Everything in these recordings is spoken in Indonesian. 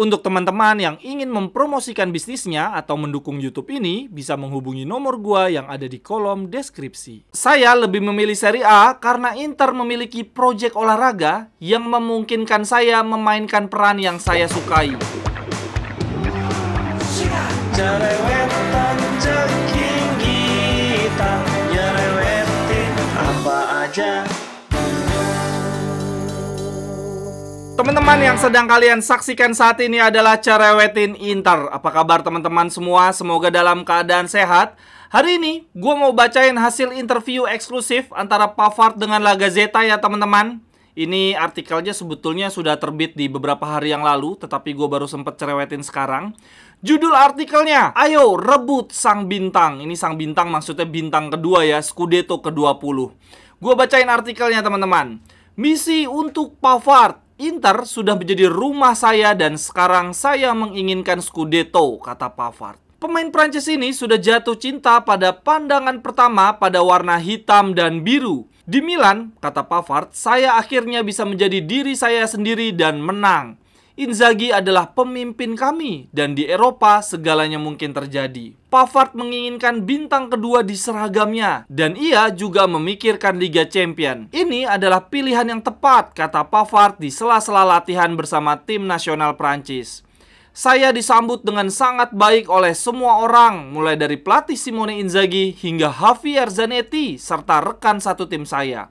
Untuk teman-teman yang ingin mempromosikan bisnisnya atau mendukung YouTube ini, bisa menghubungi nomor gua yang ada di kolom deskripsi. Saya lebih memilih seri A karena Inter memiliki proyek olahraga yang memungkinkan saya memainkan peran yang saya sukai. Teman-teman yang sedang kalian saksikan saat ini adalah Cerewetin Inter. Apa kabar teman-teman semua? Semoga dalam keadaan sehat. Hari ini gue mau bacain hasil interview eksklusif antara Pavard dengan La Gazzetta ya teman-teman. Ini artikelnya sebetulnya sudah terbit di beberapa hari yang lalu, tetapi gue baru sempet cerewetin sekarang. Judul artikelnya, Ayo Rebut Sang Bintang. Ini Sang Bintang maksudnya bintang kedua ya, Scudetto ke-20. Gue bacain artikelnya teman-teman. Misi untuk Pavard Inter sudah menjadi rumah saya dan sekarang saya menginginkan Scudetto, kata Pavard. Pemain Prancis ini sudah jatuh cinta pada pandangan pertama pada warna hitam dan biru. Di Milan, kata Pavard, saya akhirnya bisa menjadi diri saya sendiri dan menang. Inzaghi adalah pemimpin kami dan di Eropa segalanya mungkin terjadi. Pavard menginginkan bintang kedua di seragamnya dan ia juga memikirkan Liga Champion. Ini adalah pilihan yang tepat kata Pavard di sela-sela latihan bersama tim nasional Prancis. Saya disambut dengan sangat baik oleh semua orang, mulai dari pelatih Simone Inzaghi hingga Javier Zanetti serta rekan satu tim saya.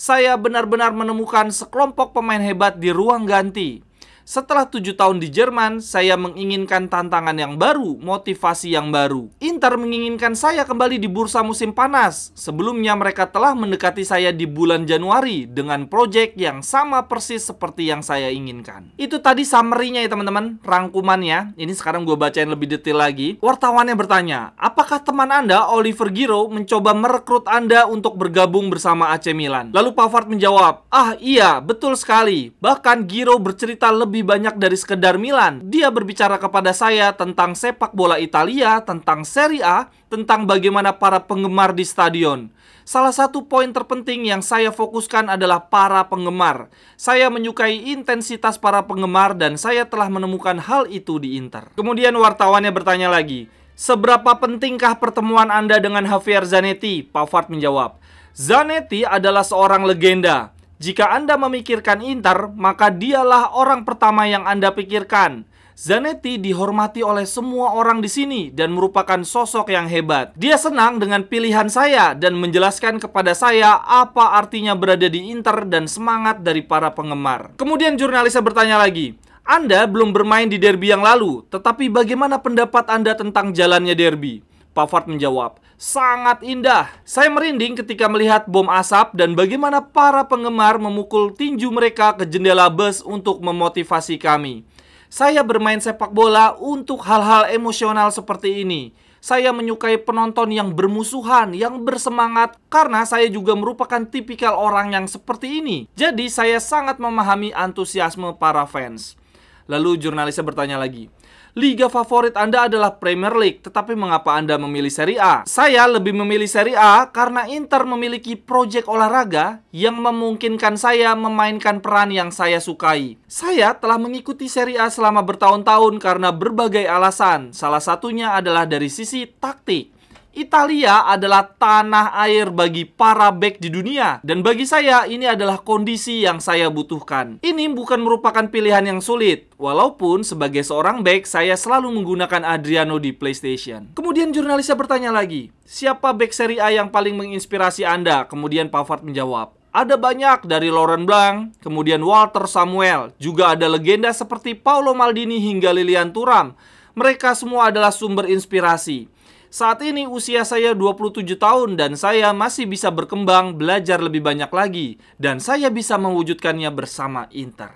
Saya benar-benar menemukan sekelompok pemain hebat di ruang ganti. Setelah tujuh tahun di Jerman, saya menginginkan tantangan yang baru, motivasi yang baru. Inter menginginkan saya kembali di bursa musim panas. Sebelumnya mereka telah mendekati saya di bulan Januari dengan proyek yang sama persis seperti yang saya inginkan. Itu tadi summary-nya ya teman-teman, rangkumannya. Ini sekarang gue bacain lebih detail lagi. Wartawannya bertanya, apakah teman Anda Oliver Giro, mencoba merekrut Anda untuk bergabung bersama AC Milan? Lalu Pavard menjawab, ah iya, betul sekali. Bahkan Giro bercerita lebih banyak dari sekedar Milan. Dia berbicara kepada saya tentang sepak bola Italia, tentang A tentang bagaimana para penggemar di stadion. Salah satu poin terpenting yang saya fokuskan adalah para penggemar. Saya menyukai intensitas para penggemar dan saya telah menemukan hal itu di Inter. Kemudian wartawannya bertanya lagi, Seberapa pentingkah pertemuan Anda dengan Javier Zanetti? Pavard menjawab, Zanetti adalah seorang legenda. Jika Anda memikirkan Inter, maka dialah orang pertama yang Anda pikirkan. Zanetti dihormati oleh semua orang di sini dan merupakan sosok yang hebat. Dia senang dengan pilihan saya dan menjelaskan kepada saya apa artinya berada di Inter dan semangat dari para penggemar. Kemudian jurnalisnya bertanya lagi, Anda belum bermain di derby yang lalu, tetapi bagaimana pendapat Anda tentang jalannya derby? Pavard menjawab, sangat indah. Saya merinding ketika melihat bom asap dan bagaimana para penggemar memukul tinju mereka ke jendela bus untuk memotivasi kami. Saya bermain sepak bola untuk hal-hal emosional seperti ini. Saya menyukai penonton yang bermusuhan, yang bersemangat, karena saya juga merupakan tipikal orang yang seperti ini. Jadi, saya sangat memahami antusiasme para fans. Lalu, jurnalisnya bertanya lagi, liga favorit Anda adalah Premier League, tetapi mengapa Anda memilih Serie A? Saya lebih memilih Serie A karena Inter memiliki proyek olahraga yang memungkinkan saya memainkan peran yang saya sukai. Saya telah mengikuti Serie A selama bertahun-tahun karena berbagai alasan, salah satunya adalah dari sisi taktik. Italia adalah tanah air bagi para bek di dunia. Dan bagi saya, ini adalah kondisi yang saya butuhkan. Ini bukan merupakan pilihan yang sulit. Walaupun sebagai seorang bek saya selalu menggunakan Adriano di PlayStation. Kemudian jurnalisnya bertanya lagi, siapa bek seri A yang paling menginspirasi Anda? Kemudian Pavard menjawab, ada banyak dari Lauren Blanc, kemudian Walter Samuel, juga ada legenda seperti Paolo Maldini hingga Lilian Turam. Mereka semua adalah sumber inspirasi. Saat ini usia saya 27 tahun dan saya masih bisa berkembang, belajar lebih banyak lagi. Dan saya bisa mewujudkannya bersama Inter.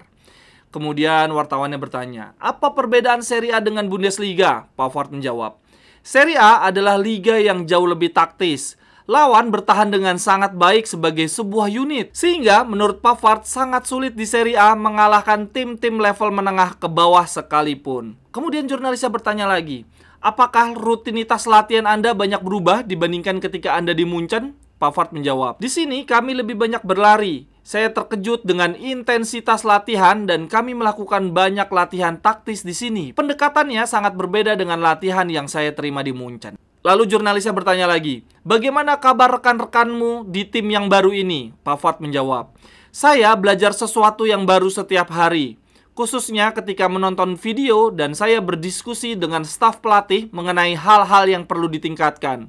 Kemudian wartawannya bertanya, apa perbedaan Serie A dengan Bundesliga? Pavard menjawab, Serie A adalah liga yang jauh lebih taktis. Lawan bertahan dengan sangat baik sebagai sebuah unit. Sehingga menurut Pavard sangat sulit di Serie A mengalahkan tim-tim level menengah ke bawah sekalipun. Kemudian jurnalisnya bertanya lagi, Apakah rutinitas latihan Anda banyak berubah dibandingkan ketika Anda di Munchen? Pavard menjawab, "Di sini kami lebih banyak berlari. Saya terkejut dengan intensitas latihan dan kami melakukan banyak latihan taktis di sini. Pendekatannya sangat berbeda dengan latihan yang saya terima di Munchen." Lalu jurnalisnya bertanya lagi, "Bagaimana kabar rekan-rekanmu di tim yang baru ini?" Pavard menjawab, "Saya belajar sesuatu yang baru setiap hari khususnya ketika menonton video dan saya berdiskusi dengan staf pelatih mengenai hal-hal yang perlu ditingkatkan.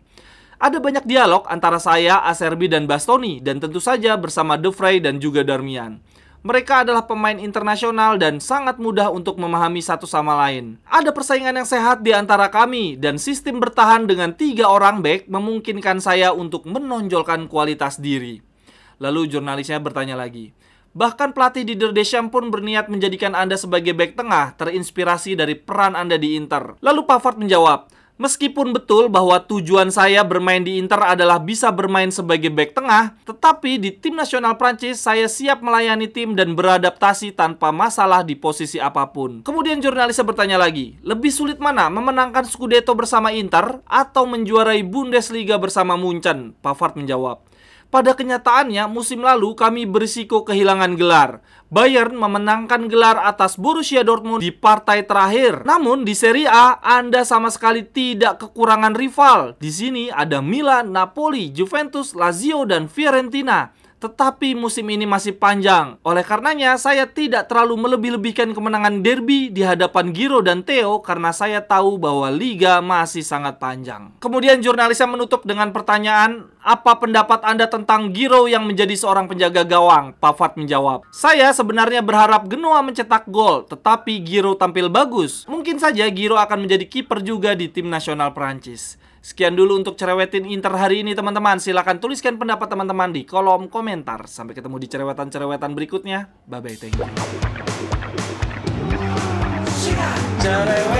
Ada banyak dialog antara saya, Acerbi, dan Bastoni, dan tentu saja bersama De Frey dan juga Darmian. Mereka adalah pemain internasional dan sangat mudah untuk memahami satu sama lain. Ada persaingan yang sehat di antara kami, dan sistem bertahan dengan tiga orang back memungkinkan saya untuk menonjolkan kualitas diri. Lalu jurnalisnya bertanya lagi, Bahkan pelatih Didier Deschamps pun berniat menjadikan Anda sebagai back tengah terinspirasi dari peran Anda di Inter. Lalu Pavard menjawab, Meskipun betul bahwa tujuan saya bermain di Inter adalah bisa bermain sebagai back tengah, tetapi di tim nasional Prancis saya siap melayani tim dan beradaptasi tanpa masalah di posisi apapun. Kemudian jurnalisnya bertanya lagi, lebih sulit mana memenangkan Scudetto bersama Inter atau menjuarai Bundesliga bersama Munchen? Pavard menjawab, pada kenyataannya, musim lalu kami berisiko kehilangan gelar. Bayern memenangkan gelar atas Borussia Dortmund di partai terakhir. Namun di Serie A, Anda sama sekali tidak kekurangan rival. Di sini ada Milan, Napoli, Juventus, Lazio, dan Fiorentina. Tetapi musim ini masih panjang. Oleh karenanya, saya tidak terlalu melebih-lebihkan kemenangan derby di hadapan Giro dan Theo karena saya tahu bahwa liga masih sangat panjang. Kemudian jurnalisnya menutup dengan pertanyaan, apa pendapat Anda tentang Giro yang menjadi seorang penjaga gawang? Pavard menjawab, saya sebenarnya berharap Genoa mencetak gol, tetapi Giro tampil bagus. Mungkin saja Giro akan menjadi kiper juga di tim nasional Prancis. Sekian dulu untuk cerewetin Inter hari ini teman-teman. Silahkan tuliskan pendapat teman-teman di kolom komentar. Sampai ketemu di cerewetan-cerewetan berikutnya. Bye-bye, thank you.